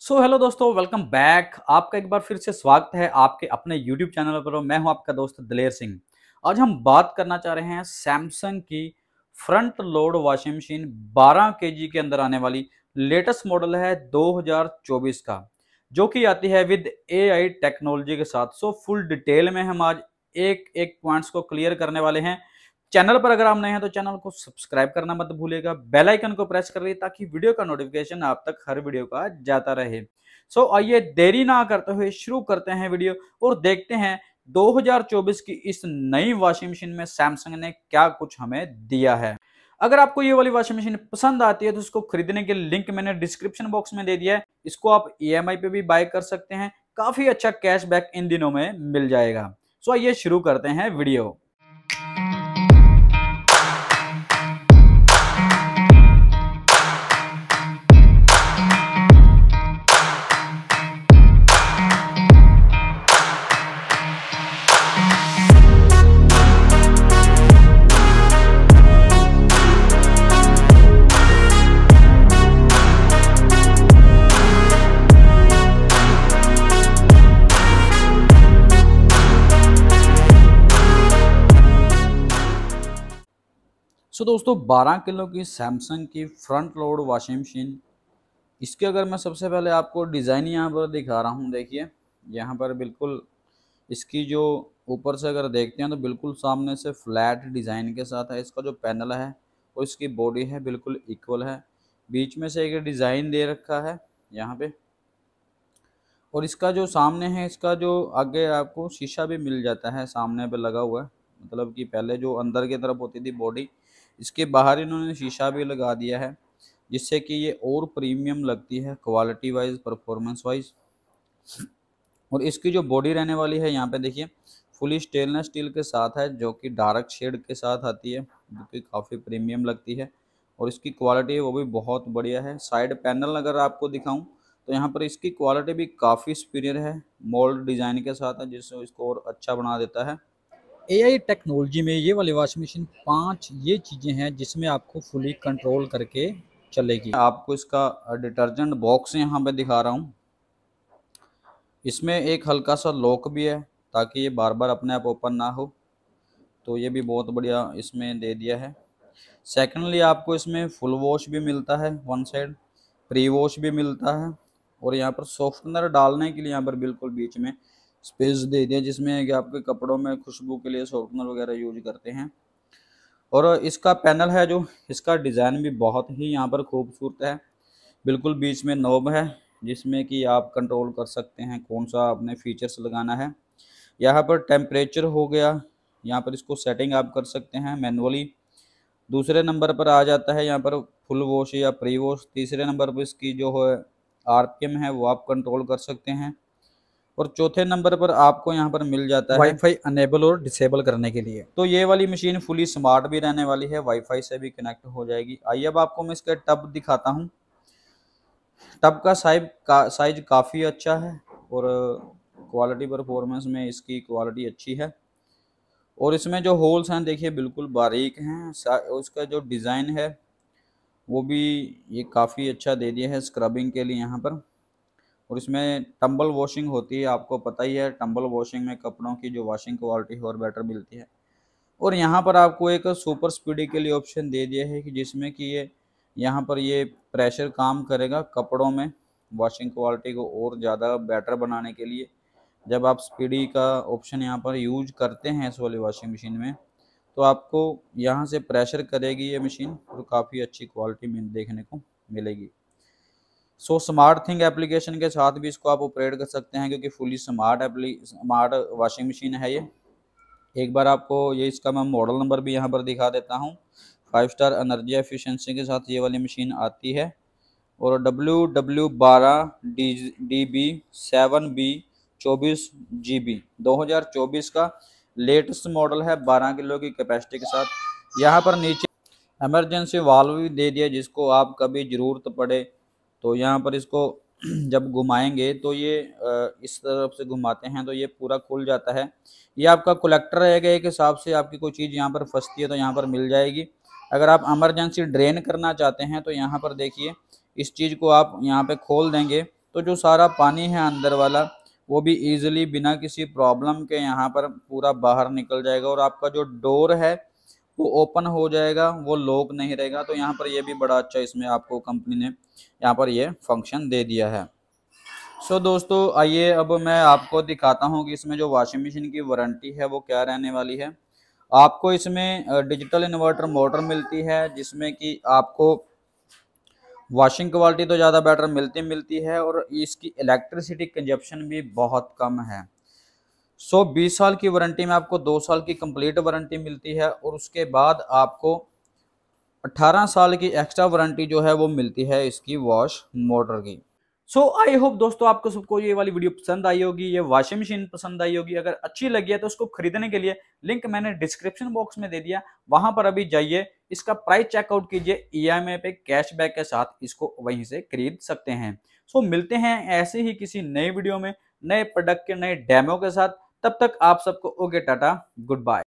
सो so, hello दोस्तों welcome back आपका एक बार फिर से स्वागत है आपके अपने यूट्यूब चैनल पर मैं हूं आपका दोस्त दलेर सिंह आज हम बात करना चाह रहे हैं सैमसंग की फ्रंट लोड वॉशिंग मशीन 12 के के अंदर आने वाली लेटेस्ट मॉडल है 2024 का जो कि आती है विद एआई टेक्नोलॉजी के साथ सो फुल डिटेल में हम आज एक एक पॉइंट्स को क्लियर करने वाले हैं चैनल पर अगर आप नए हैं तो चैनल को सब्सक्राइब करना मत भूलेगा बेल आइकन को प्रेस कर लिए ताकि वीडियो का नोटिफिकेशन आप तक हर वीडियो का जाता रहे सो so, आइए देरी ना करते हुए शुरू करते हैं वीडियो और देखते हैं 2024 की इस नई वॉशिंग मशीन में सैमसंग ने क्या कुछ हमें दिया है अगर आपको ये वाली वॉशिंग मशीन पसंद आती है तो इसको खरीदने के लिंक मैंने डिस्क्रिप्शन बॉक्स में दे दिया है इसको आप ई e पे भी बाय कर सकते हैं काफी अच्छा कैशबैक इन दिनों में मिल जाएगा सो आइए शुरू करते हैं वीडियो सो so, दोस्तों 12 किलो की सैमसंग की फ्रंट लोड वाशिंग मशीन इसके अगर मैं सबसे पहले आपको डिज़ाइन यहाँ पर दिखा रहा हूँ देखिए यहाँ पर बिल्कुल इसकी जो ऊपर से अगर देखते हैं तो बिल्कुल सामने से फ्लैट डिज़ाइन के साथ है इसका जो पैनल है और इसकी बॉडी है बिल्कुल इक्वल है बीच में से एक डिज़ाइन दे रखा है यहाँ पे और इसका जो सामने है इसका जो आगे आपको शीशा भी मिल जाता है सामने पे लगा हुआ है मतलब कि पहले जो अंदर की तरफ होती थी बॉडी इसके बाहर इन्होंने शीशा भी लगा दिया है जिससे कि ये और प्रीमियम लगती है क्वालिटी वाइज परफॉर्मेंस वाइज और इसकी जो बॉडी रहने वाली है यहाँ पे देखिए फुली स्टेनलेस स्टील के साथ है जो कि डार्क शेड के साथ आती है जो कि काफ़ी प्रीमियम लगती है और इसकी क्वालिटी वो भी बहुत बढ़िया है साइड पैनल अगर आपको दिखाऊं तो यहाँ पर इसकी क्वालिटी भी काफ़ी सुपीरियर है मोल्ड डिज़ाइन के साथ है जिससे इसको और अच्छा बना देता है एआई टेक्नोलॉजी में ये वाली वॉशिंग मशीन पांच ये चीज़ें हैं जिसमें आपको फुली कंट्रोल करके चलेगी आपको इसका डिटर्जेंट बॉक्स यहाँ पे दिखा रहा हूँ इसमें एक हल्का सा लॉक भी है ताकि ये बार बार अपने आप ओपन ना हो तो ये भी बहुत बढ़िया इसमें दे दिया है सेकेंडली आपको इसमें फुल वॉश भी मिलता है वन साइड प्री वॉश भी मिलता है और यहाँ पर सॉफ्टनर डालने के लिए यहाँ पर बिल्कुल बीच में स्पेस दे दिया जिसमें कि आपके कपड़ों में खुशबू के लिए शॉर्पनर वगैरह यूज करते हैं और इसका पैनल है जो इसका डिज़ाइन भी बहुत ही यहाँ पर खूबसूरत है बिल्कुल बीच में नोब है जिसमें कि आप कंट्रोल कर सकते हैं कौन सा आपने फीचर्स लगाना है यहाँ पर टेम्परेचर हो गया यहाँ पर इसको सेटिंग आप कर सकते हैं मैनुअली दूसरे नंबर पर आ जाता है यहाँ पर फुल वॉश या प्री वॉश तीसरे नंबर पर इसकी जो है आर है वो आप कंट्रोल कर सकते हैं और चौथे नंबर पर आपको यहाँ पर मिल जाता है वाईफाई अनेबल और डिसेबल करने के लिए तो ये वाली मशीन फुली स्मार्ट भी रहने वाली है वाईफाई से भी कनेक्ट हो जाएगी आइए अब आपको मैं इसका टब दिखाता हूँ टब का साइज का साइज काफ़ी अच्छा है और क्वालिटी परफॉर्मेंस में इसकी क्वालिटी अच्छी है और इसमें जो होल्स हैं देखिए बिल्कुल बारीक हैं उसका जो डिज़ाइन है वो भी ये काफ़ी अच्छा दे दिया है स्क्रबिंग के लिए यहाँ पर और इसमें टम्बल वॉशिंग होती है आपको पता ही है टम्बल वॉशिंग में कपड़ों की जो वॉशिंग क्वालिटी और बेटर मिलती है और यहाँ पर आपको एक सुपर स्पीडी के लिए ऑप्शन दे दिया है कि जिसमें कि ये यहाँ पर ये प्रेशर काम करेगा कपड़ों में वॉशिंग क्वालिटी को और ज़्यादा बेटर बनाने के लिए जब आप स्पीडी का ऑप्शन यहाँ पर यूज करते हैं इस वाली वॉशिंग मशीन में तो आपको यहाँ से प्रेशर करेगी ये मशीन और काफ़ी अच्छी क्वालिटी में देखने को मिलेगी सो स्मार्ट थिंग एप्लीकेशन के साथ भी इसको आप ऑपरेट कर सकते हैं क्योंकि फुली स्मार्ट एप्ली स्मार्ट वॉशिंग मशीन है ये एक बार आपको ये इसका मैं मॉडल नंबर भी यहाँ पर दिखा देता हूँ फाइव स्टार एनर्जी एफिशिएंसी के साथ ये वाली मशीन आती है और डब्ल्यू डब्ल्यू बारह D D B seven B चौबीस जी बी दो हज़ार चौबीस का लेटेस्ट मॉडल है बारह किलो की कैपेसिटी के साथ यहाँ पर नीचे एमरजेंसी वाल्व भी दे दिया जिसको आप कभी ज़रूरत पड़े तो यहाँ पर इसको जब घुमाएंगे तो ये इस तरफ से घुमाते हैं तो ये पूरा खुल जाता है ये आपका कलेक्टर रहेगा एक हिसाब से आपकी कोई चीज़ यहाँ पर फंसती है तो यहाँ पर मिल जाएगी अगर आप एमरजेंसी ड्रेन करना चाहते हैं तो यहाँ पर देखिए इस चीज़ को आप यहाँ पे खोल देंगे तो जो सारा पानी है अंदर वाला वो भी ईजिली बिना किसी प्रॉब्लम के यहाँ पर पूरा बाहर निकल जाएगा और आपका जो डोर है वो ओपन हो जाएगा वो लॉक नहीं रहेगा तो यहाँ पर ये भी बड़ा अच्छा इसमें आपको कंपनी ने यहाँ पर ये फंक्शन दे दिया है सो so, दोस्तों आइए अब मैं आपको दिखाता हूँ कि इसमें जो वॉशिंग मशीन की वारंटी है वो क्या रहने वाली है आपको इसमें डिजिटल इन्वर्टर मोटर मिलती है जिसमें कि आपको वॉशिंग क्वालिटी तो ज़्यादा बेटर मिलती मिलती है और इसकी इलेक्ट्रिसिटी कंजप्शन भी बहुत कम है सो बीस 20 साल की वारंटी में आपको दो साल की कंप्लीट वारंटी मिलती है और उसके बाद आपको 18 साल की एक्स्ट्रा वारंटी जो है वो मिलती है इसकी वॉश मोटर की सो आई होप दोस्तों आपको सबको ये वाली वीडियो पसंद आई होगी ये वॉशिंग मशीन पसंद आई होगी अगर अच्छी लगी है तो उसको खरीदने के लिए लिंक मैंने डिस्क्रिप्शन बॉक्स में दे दिया वहां पर अभी जाइए इसका प्राइस चेकआउट कीजिए ईएमआई e पे कैशबैक के साथ इसको वहीं से खरीद सकते हैं सो so, मिलते हैं ऐसे ही किसी नई वीडियो में नए प्रोडक्ट के नए डेमो के साथ तब तक आप सबको ओके टाटा गुड बाय